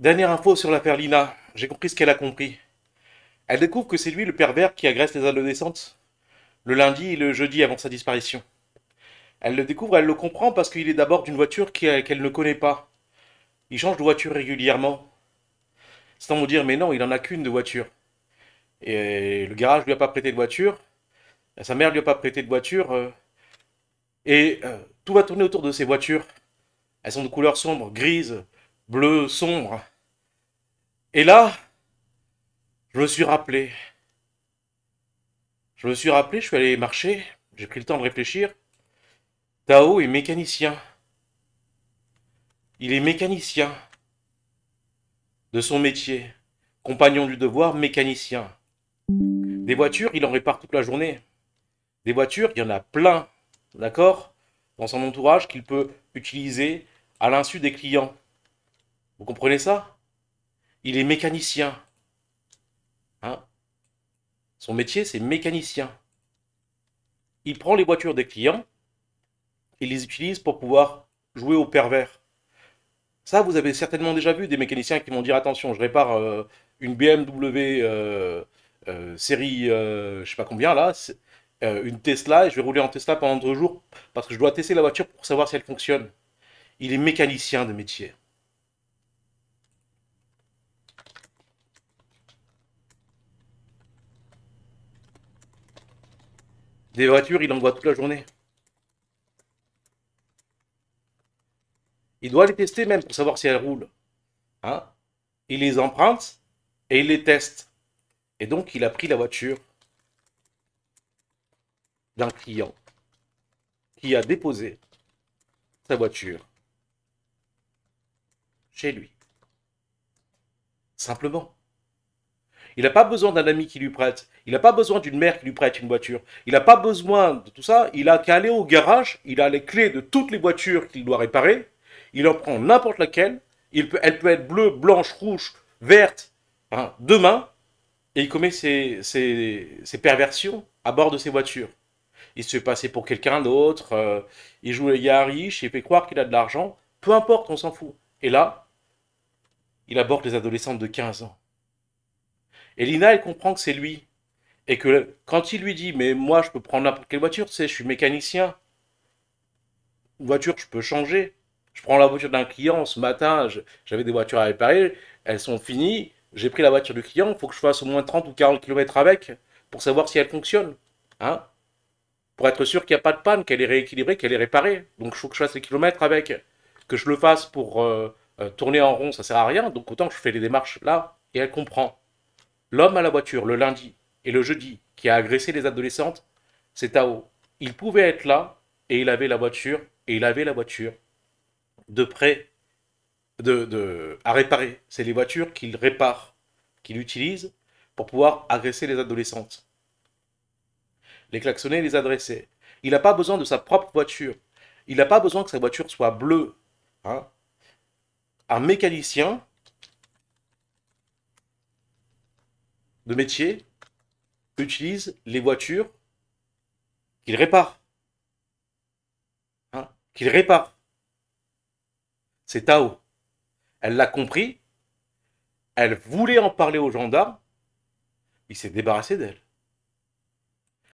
Dernière info sur la Perlina, J'ai compris ce qu'elle a compris. Elle découvre que c'est lui le pervers qui agresse les adolescentes le lundi et le jeudi avant sa disparition. Elle le découvre, elle le comprend parce qu'il est d'abord d'une voiture euh, qu'elle ne connaît pas. Il change de voiture régulièrement. Sans vous dire, mais non, il n'en a qu'une de voiture. Et euh, le garage lui a pas prêté de voiture. Sa mère lui a pas prêté de voiture. Euh. et tout va tourner autour de ces voitures. Elles sont de couleur sombre, grise, bleu sombre. Et là, je me suis rappelé. Je me suis rappelé, je suis allé marcher, j'ai pris le temps de réfléchir. Tao est mécanicien. Il est mécanicien de son métier. Compagnon du devoir, mécanicien. Des voitures, il en répare toute la journée. Des voitures, il y en a plein, d'accord Dans son entourage qu'il peut utiliser à l'insu des clients. Vous comprenez ça Il est mécanicien. Hein Son métier, c'est mécanicien. Il prend les voitures des clients et les utilise pour pouvoir jouer au pervers. Ça, vous avez certainement déjà vu des mécaniciens qui vont dire attention, je répare euh, une BMW euh, euh, série, je sais pas combien là, une Tesla, et je vais rouler en Tesla pendant deux jours parce que je dois tester la voiture pour savoir si elle fonctionne. Il est mécanicien de métier. Des voitures, il en voit toute la journée. Il doit les tester même pour savoir si elles roulent. Hein il les emprunte et il les teste. Et donc, il a pris la voiture d'un client qui a déposé sa voiture chez lui. Simplement. Il n'a pas besoin d'un ami qui lui prête. Il n'a pas besoin d'une mère qui lui prête une voiture. Il n'a pas besoin de tout ça. Il a qu'à aller au garage. Il a les clés de toutes les voitures qu'il doit réparer. Il en prend n'importe laquelle. elle peut être bleue, blanche, rouge, verte. Hein, demain, et il commet ses, perversions à bord de ses voitures. Il se fait passer pour quelqu'un d'autre, euh, il joue les gars riches, il fait croire qu'il a de l'argent, peu importe, on s'en fout. Et là, il aborde les adolescentes de 15 ans. Et Lina, elle comprend que c'est lui. Et que quand il lui dit, mais moi, je peux prendre n'importe quelle voiture, tu sais, je suis mécanicien. Une voiture, je peux changer. Je prends la voiture d'un client ce matin, j'avais des voitures à réparer, elles sont finies, j'ai pris la voiture du client, il faut que je fasse au moins 30 ou 40 km avec pour savoir si elle fonctionne. Hein pour être sûr qu'il n'y a pas de panne, qu'elle est rééquilibrée, qu'elle est réparée. Donc il faut que je fasse les kilomètres avec. Que je le fasse pour euh, euh, tourner en rond, ça sert à rien. Donc autant que je fais les démarches là, et elle comprend. L'homme à la voiture le lundi et le jeudi qui a agressé les adolescentes, c'est Tao. Il pouvait être là et il avait la voiture et il avait la voiture de près de, à réparer. C'est les voitures qu'il répare, qu'il utilise pour pouvoir agresser les adolescentes. Les klaxonner, les adresser. Il n'a pas besoin de sa propre voiture. Il n'a pas besoin que sa voiture soit bleue. Hein. Un mécanicien de métier utilise les voitures qu'il répare hein, qu'il répare réparent. C'est Tao. Elle l'a compris. Elle voulait en parler aux gendarmes. Il s'est débarrassé d'elle.